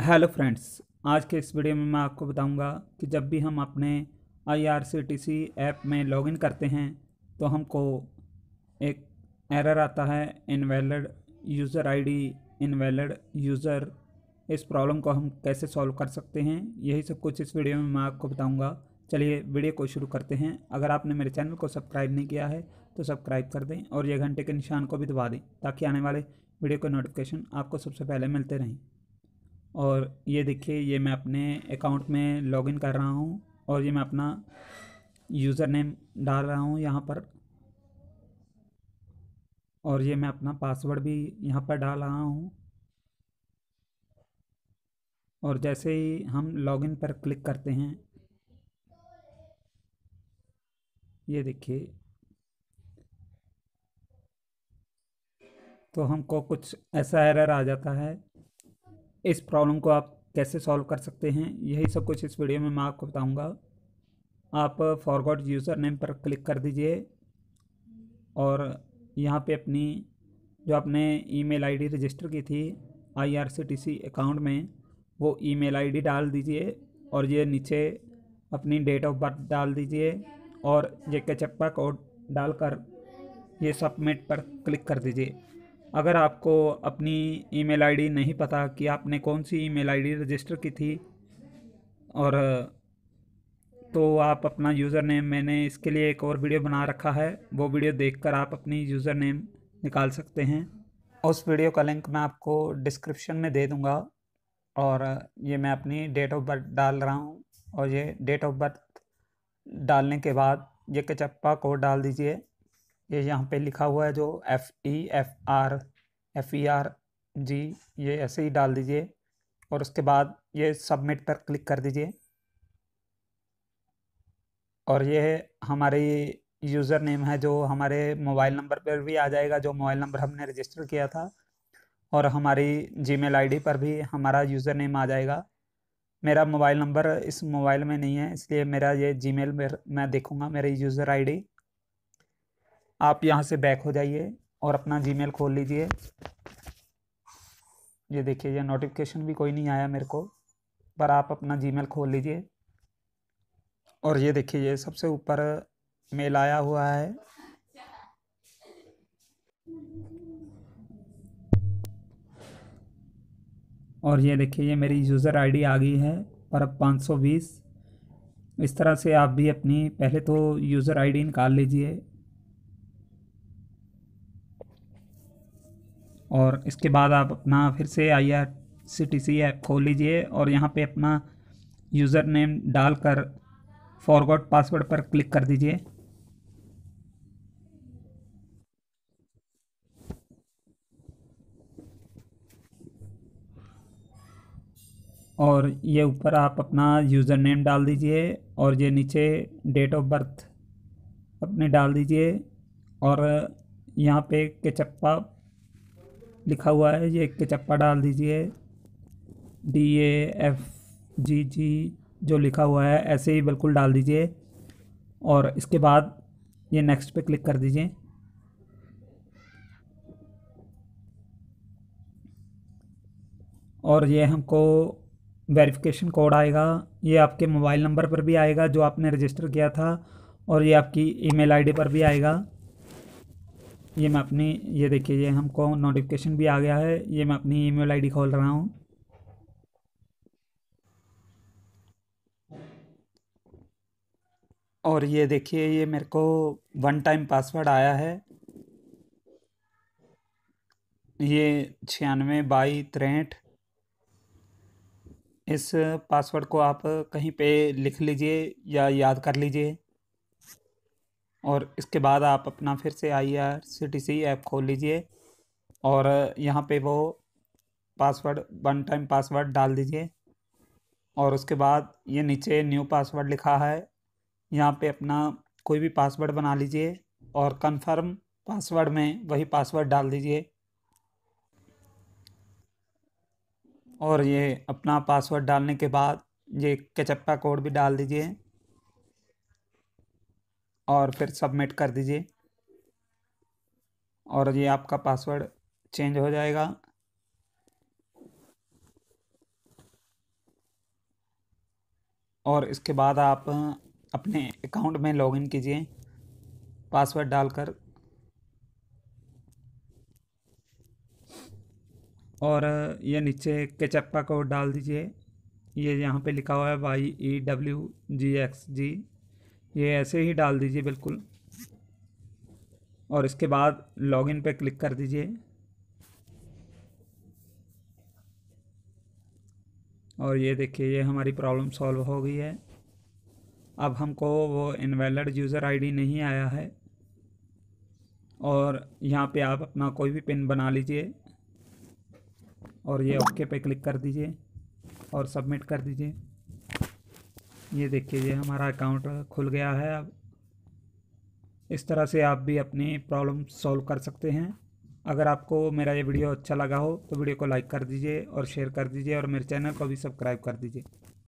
hello friends आज के इस वीडियो में मैं आपको बताऊंगा कि जब भी हम अपने आईआरसीटीसी ऐप में लॉगिन करते हैं तो हमको एक एरर आता है invalid user ID invalid user इस प्रॉब्लम को हम कैसे सॉल्व कर सकते हैं यही सब कुछ इस वीडियो में मैं आपको बताऊंगा चलिए वीडियो को शुरू करते हैं अगर आपने मेरे चैनल को सब्सक्राइब नहीं किया है तो सब्सक्राइब कर दें और ये घंटे के निशान को भी दबा दें ताकि आने वाले वीडियो के नोटिफिकेशन आपको सबसे पहले मिलते रहें और ये देखिए ये मैं अपने अकाउंट में लॉगिन कर रहा हूँ और ये मैं अपना यूज़र नेम डाल रहा हूँ यहाँ पर और ये मैं अपना पासवर्ड भी यहाँ पर डाल रहा हूँ और जैसे ही हम लॉगिन पर क्लिक करते हैं ये देखिए तो हमको कुछ ऐसा एरर आ जाता है इस प्रॉब्लम को आप कैसे सॉल्व कर सकते हैं यही सब कुछ इस वीडियो में मैं आपको बताऊंगा आप फॉरगॉड यूज़र नेम पर क्लिक कर दीजिए और यहाँ पे अपनी जो आपने ईमेल आईडी रजिस्टर की थी आईआरसीटीसी अकाउंट में वो ईमेल आईडी डाल दीजिए और ये नीचे अपनी डेट ऑफ बर्थ डाल दीजिए और ये कचप्पा कोड डालकर ये सबमिट पर क्लिक कर दीजिए अगर आपको अपनी ईमेल आईडी नहीं पता कि आपने कौन सी ईमेल आईडी रजिस्टर की थी और तो आप अपना यूज़र नेम मैंने इसके लिए एक और वीडियो बना रखा है वो वीडियो देखकर आप अपनी यूज़र नेम निकाल सकते हैं उस वीडियो का लिंक मैं आपको डिस्क्रिप्शन में दे दूँगा और ये मैं अपनी डेट ऑफ बर्थ डाल रहा हूँ और ये डेट ऑफ बर्थ डालने के बाद ये कचप्पा कोड डाल दीजिए ये यहाँ पे लिखा हुआ है जो F E F R F E R G ये ऐसे ही डाल दीजिए और उसके बाद ये सबमिट पर क्लिक कर दीजिए और ये हमारी यूज़र नेम है जो हमारे मोबाइल नंबर पर भी आ जाएगा जो मोबाइल नंबर हमने रजिस्टर किया था और हमारी जीमेल आईडी पर भी हमारा यूज़र नेम आ जाएगा मेरा मोबाइल नंबर इस मोबाइल में नहीं है इसलिए मेरा ये जीमेल मेल मैं देखूँगा मेरी यूज़र आईडी आप यहाँ से बैक हो जाइए और अपना जीमेल खोल लीजिए ये देखिए ये नोटिफिकेशन भी कोई नहीं आया मेरे को पर आप अपना जीमेल खोल लीजिए और ये देखिए ये सबसे ऊपर मेल आया हुआ है और ये देखिए ये मेरी यूज़र आईडी आ गई है पर अब बीस इस तरह से आप भी अपनी पहले तो यूज़र आईडी निकाल लीजिए और इसके बाद आप अपना फिर से I R C T C app खोल लीजिए और यहाँ पे अपना यूज़र नेम डाल कर फॉरवर्ड पासवर्ड पर क्लिक कर दीजिए और ये ऊपर आप अपना यूज़र नेम डाल दीजिए और ये नीचे डेट ऑफ बर्थ अपने डाल दीजिए और यहाँ पे केचप्पा लिखा हुआ है ये एक चप्पा डाल दीजिए डी ए एफ जी जी जो लिखा हुआ है ऐसे ही बिल्कुल डाल दीजिए और इसके बाद ये नेक्स्ट पे क्लिक कर दीजिए और ये हमको वेरिफिकेशन कोड आएगा ये आपके मोबाइल नंबर पर भी आएगा जो आपने रजिस्टर किया था और ये आपकी ईमेल आईडी पर भी आएगा ये मैं अपनी ये देखिए ये हमको नोटिफिकेशन भी आ गया है ये मैं अपनी ईमेल आईडी खोल रहा हूँ और ये देखिए ये मेरे को वन टाइम पासवर्ड आया है ये छियानवे बाई तिरहठ इस पासवर्ड को आप कहीं पे लिख लीजिए या याद कर लीजिए और इसके बाद आप अपना फिर से I R C T C app खोल लीजिए और यहाँ पे वो पासवर्ड वन टाइम पासवर्ड डाल दीजिए और उसके बाद ये नीचे न्यू पासवर्ड लिखा है यहाँ पे अपना कोई भी पासवर्ड बना लीजिए और कंफर्म पासवर्ड में वही पासवर्ड डाल दीजिए और ये अपना पासवर्ड डालने के बाद ये कैचप्पा कोड भी डाल दीजिए और फिर सबमिट कर दीजिए और ये आपका पासवर्ड चेंज हो जाएगा और इसके बाद आप अपने अकाउंट में लॉगिन कीजिए पासवर्ड डालकर और ये नीचे केचप्पा को डाल दीजिए ये यहाँ पे लिखा हुआ है Y E W G X G ये ऐसे ही डाल दीजिए बिल्कुल और इसके बाद लॉगिन पे क्लिक कर दीजिए और ये देखिए ये हमारी प्रॉब्लम सॉल्व हो गई है अब हमको वो इनवैलिड यूज़र आईडी नहीं आया है और यहाँ पे आप अपना कोई भी पिन बना लीजिए और ये ओके पे क्लिक कर दीजिए और सबमिट कर दीजिए ये देखिए ये हमारा अकाउंट खुल गया है अब इस तरह से आप भी अपनी प्रॉब्लम सॉल्व कर सकते हैं अगर आपको मेरा ये वीडियो अच्छा लगा हो तो वीडियो को लाइक कर दीजिए और शेयर कर दीजिए और मेरे चैनल को भी सब्सक्राइब कर दीजिए